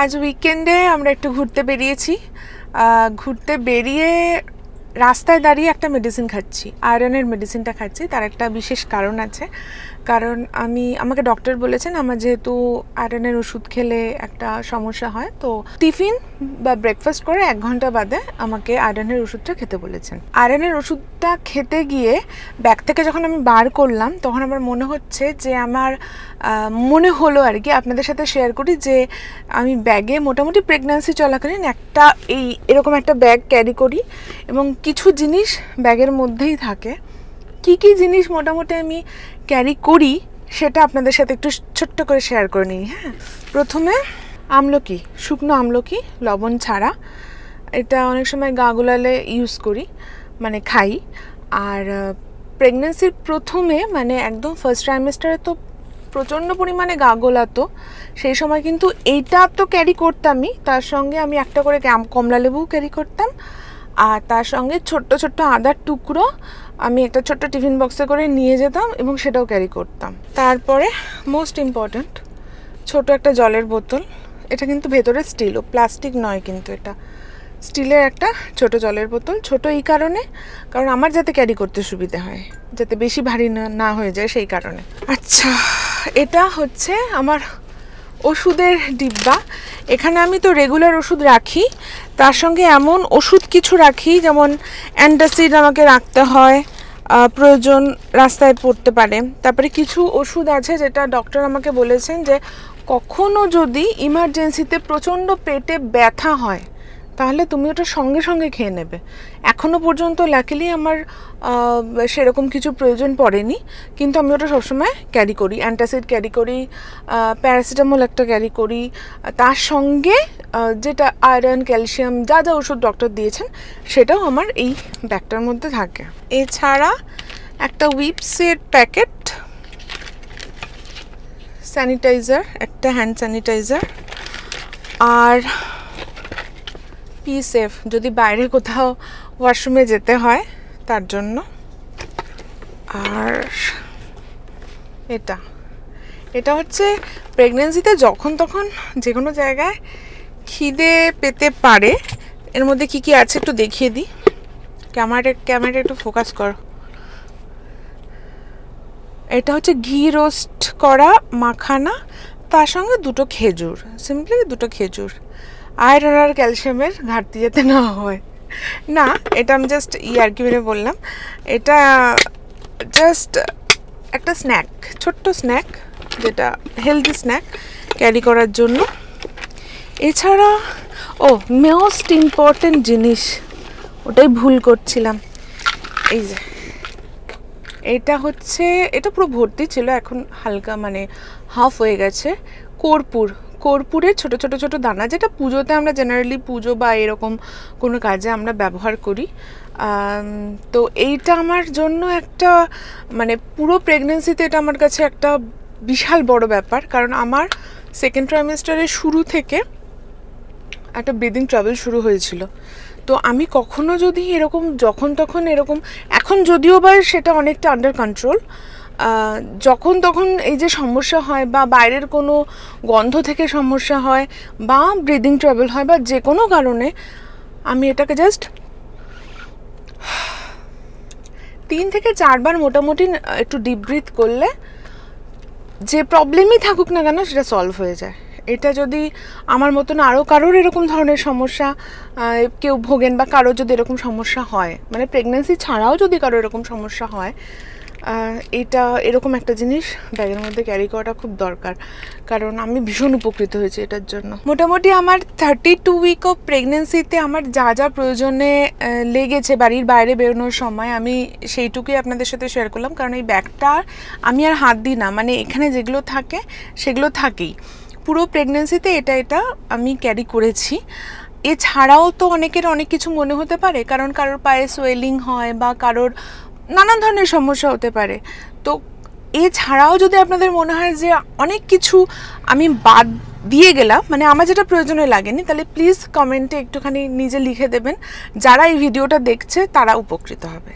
আজ উইকেন্ডে আমরা একটু ঘুরতে বেরিয়েছি ঘুরতে বেরিয়ে রাস্তায় দাঁড়িয়ে একটা মেডিসিন খাচ্ছি আয়রনের মেডিসিনটা খাচ্ছি তার একটা বিশেষ কারণ আছে কারণ আমি আমাকে ডক্টর বলেছেন আমার যেহেতু আয়রনের ওষুধ খেলে একটা সমস্যা হয় তো টিফিন বা ব্রেকফাস্ট করে এক ঘন্টা বাদে আমাকে আয়রনের ওষুধটা খেতে বলেছেন আয়রনের ওষুধটা খেতে গিয়ে ব্যাগ থেকে যখন আমি বার করলাম তখন আমার মনে হচ্ছে যে আমার মনে হলো আর কি আপনাদের সাথে শেয়ার করি যে আমি ব্যাগে মোটামুটি প্রেগন্যান্সি চলাকালীন একটা এই এরকম একটা ব্যাগ ক্যারি করি এবং কিছু জিনিস ব্যাগের মধ্যেই থাকে কি কি জিনিস মোটামুটি আমি ক্যারি করি সেটা আপনাদের সাথে একটু ছোট্ট করে শেয়ার করে নিই হ্যাঁ প্রথমে আমলকি শুকনো আমলকি লবণ ছাড়া এটা অনেক সময় গা গোলালে ইউজ করি মানে খাই আর প্রেগনেন্সির প্রথমে মানে একদম ফার্স্ট ট্রাইমেস্টারে তো প্রচণ্ড পরিমাণে গা গোলাতো সেই সময় কিন্তু এইটা তো ক্যারি করতামই তার সঙ্গে আমি একটা করে কমলা লেবুও ক্যারি করতাম আর তার সঙ্গে ছোট্ট ছোট্ট আদার টুকরো আমি একটা ছোট্ট টিফিন বক্সে করে নিয়ে যেতাম এবং সেটাও ক্যারি করতাম তারপরে মোস্ট ইম্পর্ট্যান্ট ছোট একটা জলের বোতল এটা কিন্তু ভেতরে স্টিলও প্লাস্টিক নয় কিন্তু এটা স্টিলের একটা ছোট জলের বোতল ছোট এই কারণে কারণ আমার যাতে ক্যারি করতে সুবিধে হয় যাতে বেশি ভারী না হয়ে যায় সেই কারণে আচ্ছা এটা হচ্ছে আমার ওষুধের ডিব্বা এখানে আমি তো রেগুলার ওষুধ রাখি তার সঙ্গে এমন ওষুধ কিছু রাখি যেমন অ্যান্টাসিড আমাকে রাখতে হয় প্রয়োজন রাস্তায় পড়তে পারে তারপরে কিছু ওষুধ আছে যেটা ডক্টর আমাকে বলেছেন যে কখনো যদি ইমার্জেন্সিতে প্রচণ্ড পেটে ব্যথা হয় তাহলে তুমি ওটা সঙ্গে সঙ্গে খেয়ে নেবে এখনও পর্যন্ত লাকিলি আমার সেরকম কিছু প্রয়োজন পড়েনি কিন্তু আমি ওটা সবসময় ক্যারি করি অ্যান্টাসিড ক্যারি করি প্যারাসিটামল একটা ক্যারি করি তার সঙ্গে যেটা আয়রন ক্যালসিয়াম যা যা ওষুধ ডক্টর দিয়েছেন সেটাও আমার এই ব্যাগটার মধ্যে থাকে এছাড়া একটা উইপসের প্যাকেট স্যানিটাইজার একটা হ্যান্ড স্যানিটাইজার আর পি সেফ যদি বাইরে কোথাও ওয়াশরুমে যেতে হয় তার জন্য আর এটা এটা হচ্ছে প্রেগনেন্সিতে যখন তখন যে কোনো জায়গায় খিদে পেতে পারে এর মধ্যে কি কি আছে একটু দেখিয়ে দিই ক্যামেরাটা ক্যামেরাটা একটু ফোকাস করো এটা হচ্ছে ঘি রোস্ট করা মাখানা তার সঙ্গে দুটো খেজুর সিম্পলি দুটো খেজুর আয়রন আর ক্যালসিয়ামের ঘাটতি যাতে না হয় না এটা আমি জাস্ট ই আর কি বললাম এটা জাস্ট একটা স্ন্যাক ছোট্ট স্ন্যাক যেটা হেলদি স্ন্যাক ক্যারি করার জন্য এছাড়া ও মোস্ট ইম্পর্টেন্ট জিনিস ওটাই ভুল করছিলাম এই যে এটা হচ্ছে এটা পুরো ভর্তি ছিল এখন হালকা মানে হাফ হয়ে গেছে কর্পুর কর্পূরের ছোট ছোট ছোট দানা যেটা পুজোতে আমরা জেনারেলি পুজো বা এরকম কোনো কাজে আমরা ব্যবহার করি তো এইটা আমার জন্য একটা মানে পুরো প্রেগনেন্সিতে এটা আমার কাছে একটা বিশাল বড় ব্যাপার কারণ আমার সেকেন্ড ট্রাইমেস্টারের শুরু থেকে একটা ব্রিদিং ট্রাভেল শুরু হয়েছিল তো আমি কখনো যদি এরকম যখন তখন এরকম এখন যদিও বা সেটা অনেকটা আন্ডার কন্ট্রোল যখন তখন এই যে সমস্যা হয় বা বাইরের কোনো গন্ধ থেকে সমস্যা হয় বা ব্রিদিং ট্রাভেল হয় বা যে কোনো কারণে আমি এটাকে জাস্ট তিন থেকে চারবার মোটামুটি একটু ডিপ ব্রিথ করলে যে প্রবলেমই থাকুক না কেন সেটা সলভ হয়ে যায় এটা যদি আমার মতন আরও কারোর এরকম ধরনের সমস্যা কেউ ভোগেন বা কারোর যদি এরকম সমস্যা হয় মানে প্রেগনেন্সি ছাড়াও যদি কারো এরকম সমস্যা হয় এটা এরকম একটা জিনিস ব্যাগের মধ্যে ক্যারি করাটা খুব দরকার কারণ আমি ভীষণ উপকৃত হয়েছি এটার জন্য মোটামুটি আমার থার্টি টু উইক অফ প্রেগনেন্সিতে আমার যা যা প্রয়োজনে লেগেছে বাড়ির বাইরে বেরোনোর সময় আমি সেইটুকুই আপনাদের সাথে শেয়ার করলাম কারণ এই ব্যাগটা আমি আর হাত দিই না মানে এখানে যেগুলো থাকে সেগুলো থাকেই পুরো প্রেগনেন্সিতে এটা এটা আমি ক্যারি করেছি এছাড়াও তো অনেকের অনেক কিছু মনে হতে পারে কারণ কারোর পায়ে সোয়েলিং হয় বা কারোর নানান ধরনের সমস্যা হতে পারে তো এছাড়াও যদি আপনাদের মনে হয় যে অনেক কিছু আমি বাদ দিয়ে গেলাম মানে আমার যেটা প্রয়োজনে লাগেনি তাহলে প্লিজ কমেন্টে একটুখানি নিজে লিখে দেবেন যারা এই ভিডিওটা দেখছে তারা উপকৃত হবে